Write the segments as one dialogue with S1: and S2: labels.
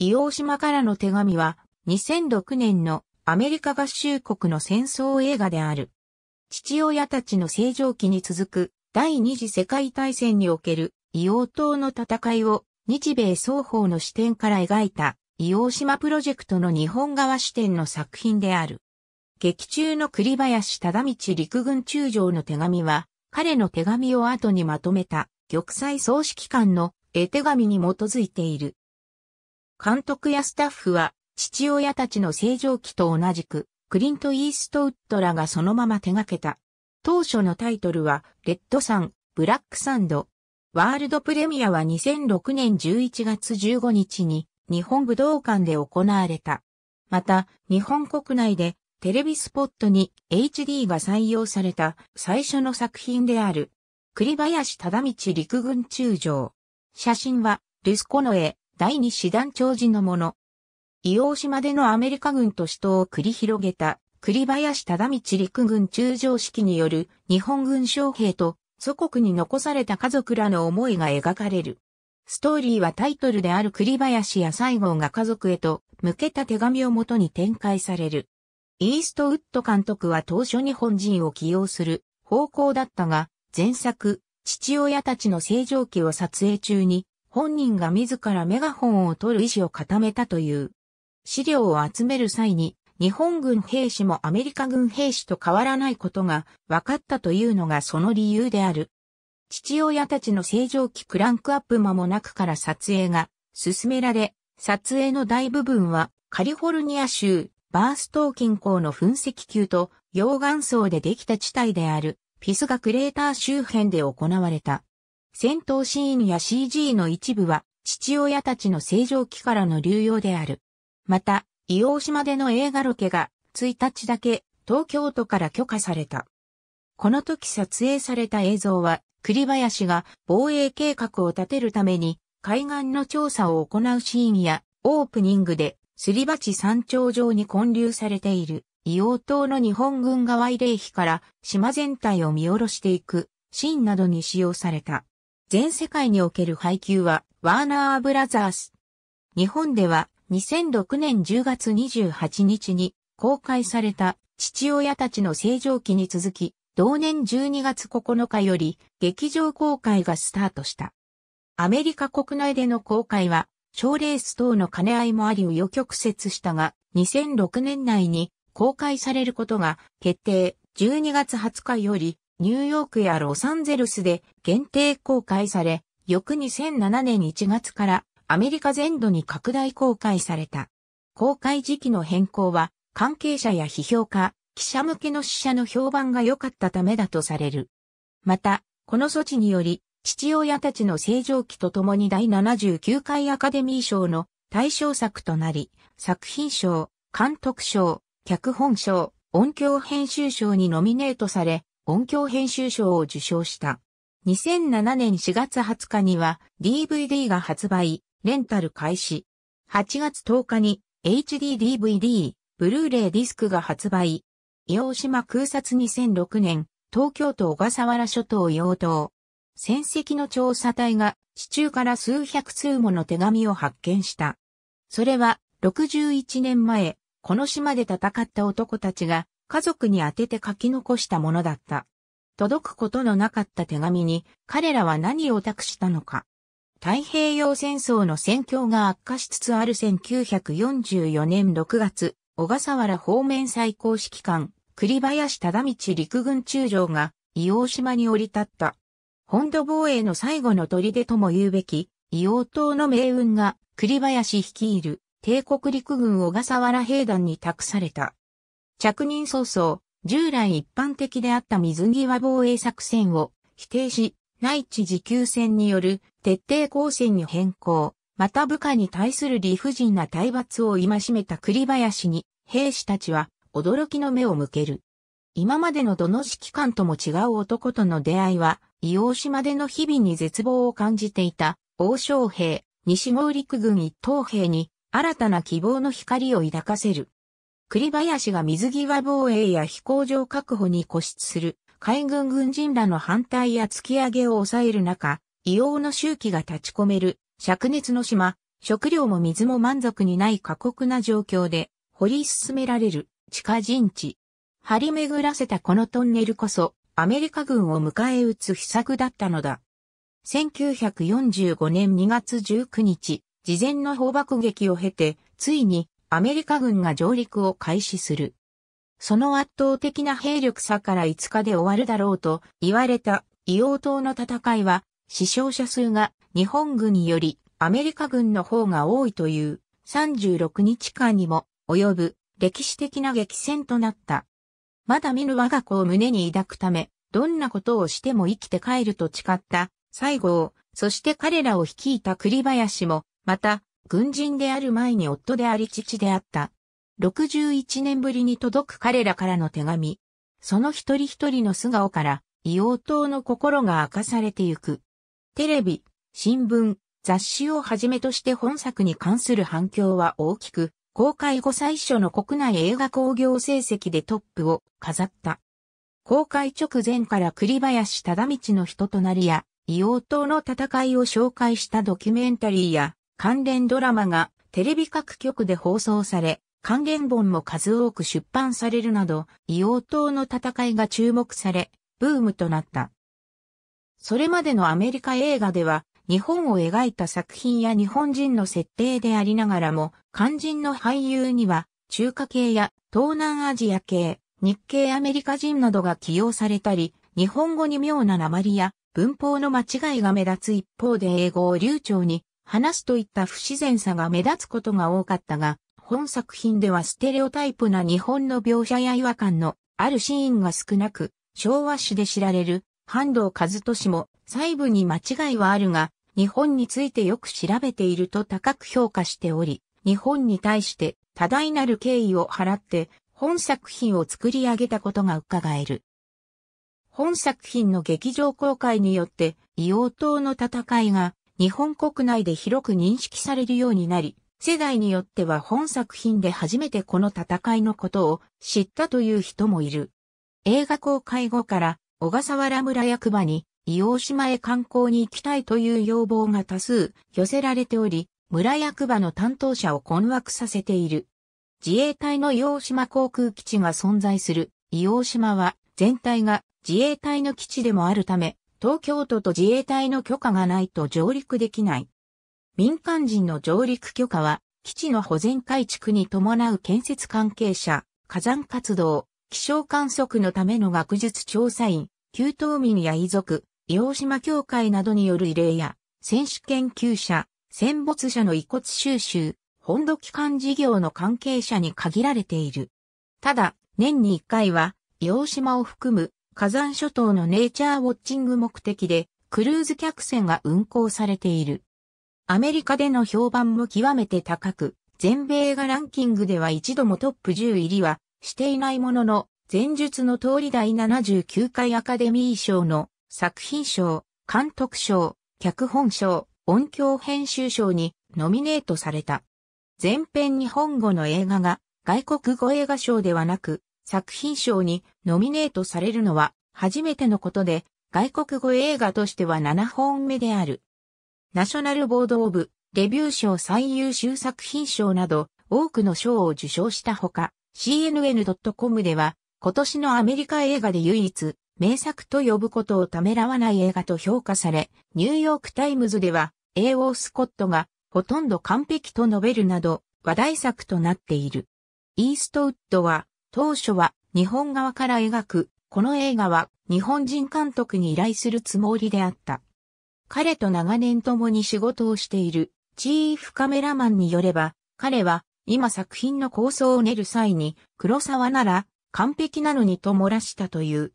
S1: 伊黄島からの手紙は、2006年のアメリカ合衆国の戦争映画である。父親たちの正常期に続く第二次世界大戦における伊黄島の戦いを日米双方の視点から描いた伊黄島プロジェクトの日本側視点の作品である。劇中の栗林忠道陸軍中将の手紙は、彼の手紙を後にまとめた玉砕総指揮官の絵手紙に基づいている。監督やスタッフは、父親たちの正常期と同じく、クリント・イーストウッドらがそのまま手掛けた。当初のタイトルは、レッドサン、ブラックサンド。ワールドプレミアは2006年11月15日に、日本武道館で行われた。また、日本国内で、テレビスポットに HD が採用された最初の作品である、栗林忠道陸軍中将。写真は、ルスコノエ、第二師団長寺のもの。伊王島でのアメリカ軍と死闘を繰り広げた栗林忠道陸軍中将式による日本軍将兵と祖国に残された家族らの思いが描かれる。ストーリーはタイトルである栗林や西郷が家族へと向けた手紙をもとに展開される。イーストウッド監督は当初日本人を起用する方向だったが、前作、父親たちの正常期を撮影中に本人が自らメガホンを取る意思を固めたという。資料を集める際に、日本軍兵士もアメリカ軍兵士と変わらないことが分かったというのがその理由である。父親たちの正常期クランクアップ間もなくから撮影が進められ、撮影の大部分はカリフォルニア州バーストー近郊の噴石球と溶岩層でできた地帯であるピスガクレーター周辺で行われた。戦闘シーンや CG の一部は、父親たちの正常期からの流用である。また、硫黄島での映画ロケが、1日だけ、東京都から許可された。この時撮影された映像は、栗林が防衛計画を立てるために、海岸の調査を行うシーンや、オープニングで、すり鉢山頂上に建立されている、硫黄島の日本軍側慰霊碑から島全体を見下ろしていく、シーンなどに使用された。全世界における配給は、ワーナーブラザース。日本では、2006年10月28日に公開された父親たちの正常期に続き、同年12月9日より劇場公開がスタートした。アメリカ国内での公開は、賞レース等の兼ね合いもありを予曲折したが、2006年内に公開されることが決定、12月20日よりニューヨークやロサンゼルスで限定公開され、翌2007年1月からアメリカ全土に拡大公開された。公開時期の変更は関係者や批評家、記者向けの死者の評判が良かったためだとされる。また、この措置により、父親たちの正常期とともに第79回アカデミー賞の対象作となり、作品賞、監督賞、脚本賞、音響編集賞にノミネートされ、音響編集賞を受賞した。2007年4月20日には DVD が発売、レンタル開始。8月10日に HDDVD、ブルーレイディスクが発売。洋島空撮2006年、東京都小笠原諸島陽島。戦績の調査隊が地中から数百通もの手紙を発見した。それは61年前、この島で戦った男たちが家族に宛てて書き残したものだった。届くことのなかった手紙に彼らは何を託したのか。太平洋戦争の戦況が悪化しつつある1944年6月、小笠原方面最高指揮官、栗林忠道陸軍中将が硫黄島に降り立った。本土防衛の最後の砦とも言うべき、硫黄島の命運が栗林率いる帝国陸軍小笠原兵団に託された。着任早々、従来一般的であった水際防衛作戦を否定し、内地持久戦による徹底抗戦に変更、また部下に対する理不尽な体罰を戒めた栗林に、兵士たちは驚きの目を向ける。今までのどの指揮官とも違う男との出会いは、伊王島での日々に絶望を感じていた、王将兵、西郷陸軍一等兵に、新たな希望の光を抱かせる。栗林が水際防衛や飛行場確保に固執する海軍軍人らの反対や突き上げを抑える中、異様の周期が立ち込める灼熱の島、食料も水も満足にない過酷な状況で掘り進められる地下陣地。張り巡らせたこのトンネルこそアメリカ軍を迎え撃つ秘策だったのだ。1945年2月19日、事前の砲爆撃を経て、ついにアメリカ軍が上陸を開始する。その圧倒的な兵力差から5日で終わるだろうと言われた硫黄島の戦いは死傷者数が日本軍よりアメリカ軍の方が多いという36日間にも及ぶ歴史的な激戦となった。まだ見ぬ我が子を胸に抱くため、どんなことをしても生きて帰ると誓った西郷、そして彼らを率いた栗林も、また軍人である前に夫であり父であった。61年ぶりに届く彼らからの手紙。その一人一人の素顔から、異王島の心が明かされてゆく。テレビ、新聞、雑誌をはじめとして本作に関する反響は大きく、公開後最初の国内映画興行成績でトップを飾った。公開直前から栗林忠道の人となりや、異王島の戦いを紹介したドキュメンタリーや、関連ドラマがテレビ各局で放送され、関連本も数多く出版されるなど、硫黄島の戦いが注目され、ブームとなった。それまでのアメリカ映画では、日本を描いた作品や日本人の設定でありながらも、肝心の俳優には、中華系や東南アジア系、日系アメリカ人などが起用されたり、日本語に妙な鉛や文法の間違いが目立つ一方で英語を流暢に話すといった不自然さが目立つことが多かったが、本作品ではステレオタイプな日本の描写や違和感のあるシーンが少なく、昭和史で知られる、半藤和俊も細部に間違いはあるが、日本についてよく調べていると高く評価しており、日本に対して多大なる敬意を払って本作品を作り上げたことが伺える。本作品の劇場公開によって、硫黄島の戦いが日本国内で広く認識されるようになり、世代によっては本作品で初めてこの戦いのことを知ったという人もいる。映画公開後から小笠原村役場に伊黄島へ観光に行きたいという要望が多数寄せられており、村役場の担当者を困惑させている。自衛隊の伊黄島航空基地が存在する伊黄島は全体が自衛隊の基地でもあるため、東京都と自衛隊の許可がないと上陸できない。民間人の上陸許可は、基地の保全改築に伴う建設関係者、火山活動、気象観測のための学術調査員、旧島民や遺族、洋島協会などによる異例や、選手研究者、戦没者の遺骨収集、本土機関事業の関係者に限られている。ただ、年に1回は、洋島を含む火山諸島のネイチャーウォッチング目的で、クルーズ客船が運航されている。アメリカでの評判も極めて高く、全米映画ランキングでは一度もトップ10入りはしていないものの、前述の通り第79回アカデミー賞の作品賞、監督賞、脚本賞、音響編集賞にノミネートされた。前編日本語の映画が外国語映画賞ではなく作品賞にノミネートされるのは初めてのことで、外国語映画としては7本目である。ナショナルボードオブ、レビュー賞最優秀作品賞など、多くの賞を受賞したほか、CNN.com では、今年のアメリカ映画で唯一、名作と呼ぶことをためらわない映画と評価され、ニューヨークタイムズでは、A.O. スコットが、ほとんど完璧と述べるなど、話題作となっている。イーストウッドは、当初は日本側から描くこの映画は日本人監督に依頼するつもりであった。彼と長年共に仕事をしているチーフカメラマンによれば、彼は今作品の構想を練る際に黒沢なら完璧なのにと漏らしたという。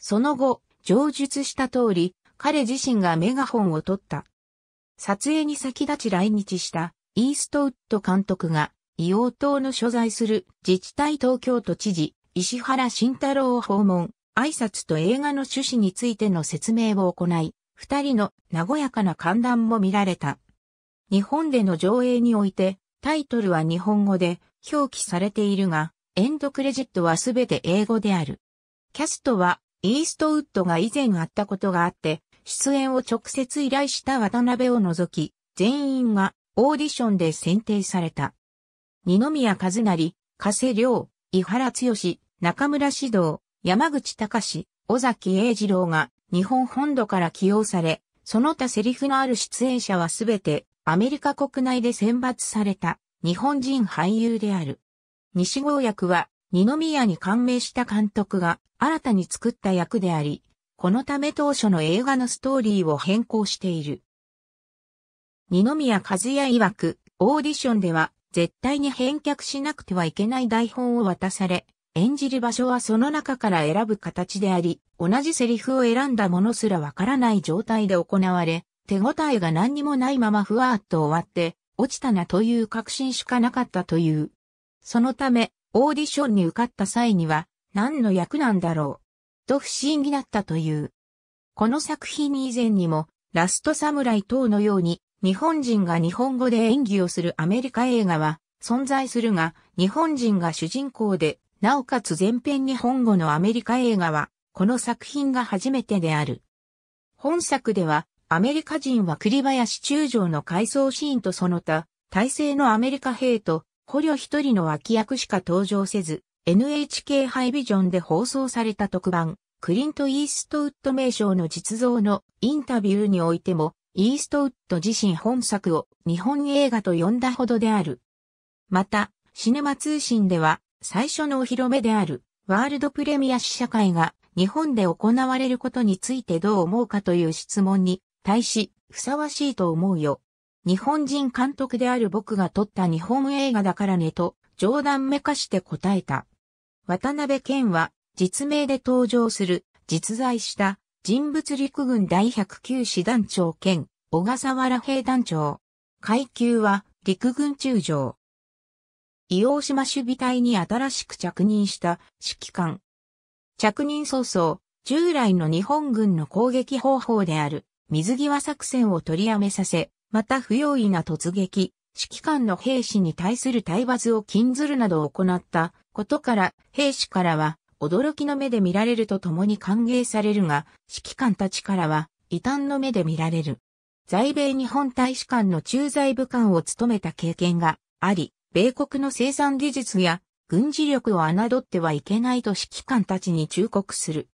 S1: その後、上述した通り、彼自身がメガホンを取った。撮影に先立ち来日したイーストウッド監督が硫黄島の所在する自治体東京都知事石原慎太郎を訪問、挨拶と映画の趣旨についての説明を行い、二人の和やかな歓談も見られた。日本での上映において、タイトルは日本語で表記されているが、エンドクレジットはすべて英語である。キャストは、イーストウッドが以前あったことがあって、出演を直接依頼した渡辺を除き、全員がオーディションで選定された。二宮和也、加瀬亮、伊原剛、中村指導、山口隆、尾崎英二郎が日本本土から起用され、その他セリフのある出演者はすべてアメリカ国内で選抜された日本人俳優である。西郷役は二宮に感銘した監督が新たに作った役であり、このため当初の映画のストーリーを変更している。二宮和也曰く、オーディションでは絶対に返却しなくてはいけない台本を渡され、演じる場所はその中から選ぶ形であり、同じセリフを選んだものすらわからない状態で行われ、手応えが何にもないままふわーっと終わって、落ちたなという確信しかなかったという。そのため、オーディションに受かった際には、何の役なんだろう、と不思になったという。この作品以前にも、ラストサムライ等のように、日本人が日本語で演技をするアメリカ映画は存在するが、日本人が主人公でなおかつ前編日本語のアメリカ映画は、この作品が初めてである。本作では、アメリカ人は栗林中将の回想シーンとその他、体制のアメリカ兵と、捕虜一人の脇役しか登場せず、NHK ハイビジョンで放送された特番、クリント・イーストウッド名称の実像のインタビューにおいても、イーストウッド自身本作を日本映画と呼んだほどである。また、シネマ通信では、最初のお披露目であるワールドプレミア試写会が日本で行われることについてどう思うかという質問に対しふさわしいと思うよ。日本人監督である僕が撮った日本映画だからねと冗談めかして答えた。渡辺謙は実名で登場する実在した人物陸軍第109師団長兼小笠原兵団長。階級は陸軍中将。伊王島守備隊に新しく着任した指揮官。着任早々、従来の日本軍の攻撃方法である水際作戦を取りやめさせ、また不用意な突撃、指揮官の兵士に対する体罰を禁ずるなどを行ったことから兵士からは驚きの目で見られるとともに歓迎されるが、指揮官たちからは異端の目で見られる。在米日本大使館の駐在武官を務めた経験があり、米国の生産技術や軍事力を侮ってはいけないと指揮官たちに忠告する。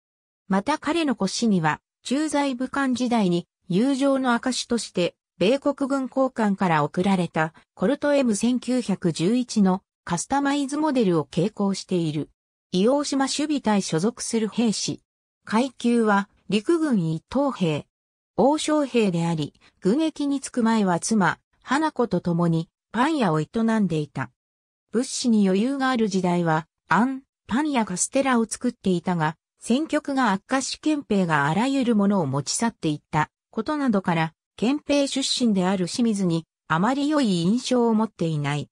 S1: また彼の腰には、駐在武官時代に友情の証として、米国軍高官から贈られたコルト M1911 のカスタマイズモデルを携行している。伊王島守備隊所属する兵士。階級は陸軍一等兵。王将兵であり、軍役に着く前は妻、花子と共にパン屋を営んでいた。物資に余裕がある時代は、アン、パンやカステラを作っていたが、戦局が悪化し憲兵があらゆるものを持ち去っていったことなどから、憲兵出身である清水にあまり良い印象を持っていない。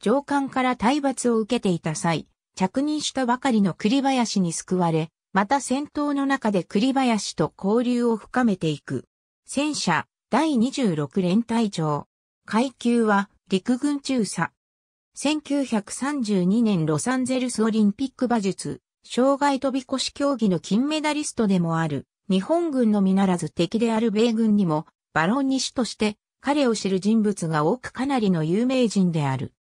S1: 上官から体罰を受けていた際、着任したばかりの栗林に救われ、また戦闘の中で栗林と交流を深めていく。戦車、第26連隊長。階級は、陸軍中佐。1932年ロサンゼルスオリンピック馬術、障害飛び越し競技の金メダリストでもある、日本軍のみならず敵である米軍にも、バロンニ主として彼を知る人物が多くかなりの有名人である。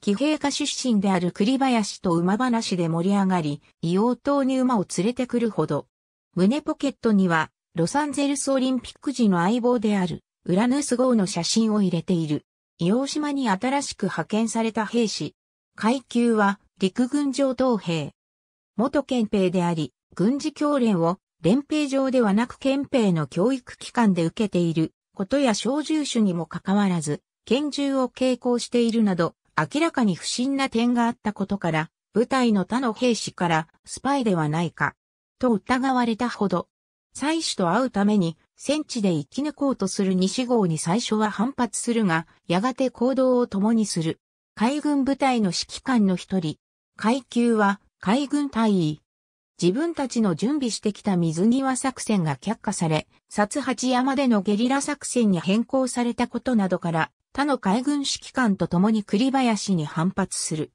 S1: 騎兵家出身である栗林と馬話で盛り上がり、異様島に馬を連れてくるほど。胸ポケットには、ロサンゼルスオリンピック時の相棒である、ウラヌス号の写真を入れている。伊黄島に新しく派遣された兵士。階級は陸軍上等兵。元憲兵であり、軍事教練を連兵上ではなく憲兵の教育機関で受けていることや小銃手にもかかわらず、拳銃を携行しているなど、明らかに不審な点があったことから、部隊の他の兵士からスパイではないか、と疑われたほど、妻子と会うために戦地で生き抜こうとする西郷に最初は反発するが、やがて行動を共にする。海軍部隊の指揮官の一人。階級は海軍大尉。自分たちの準備してきた水際作戦が却下され、薩八山でのゲリラ作戦に変更されたことなどから、他の海軍指揮官と共に栗林に反発する。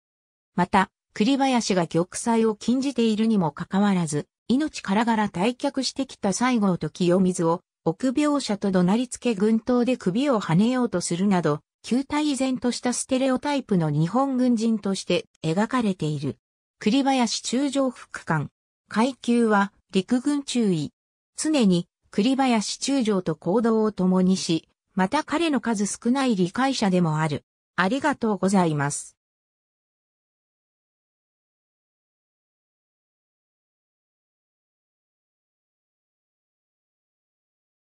S1: また、栗林が玉砕を禁じているにもかかわらず、命からがら退却してきた西郷と清水を臆病者と怒鳴りつけ軍刀で首を跳ねようとするなど、旧態依然としたステレオタイプの日本軍人として描かれている。栗林中将副官。階級は陸軍中尉。常に栗林中将と行動を共にし、また彼の数少ない理解者でもある。ありがとうございます。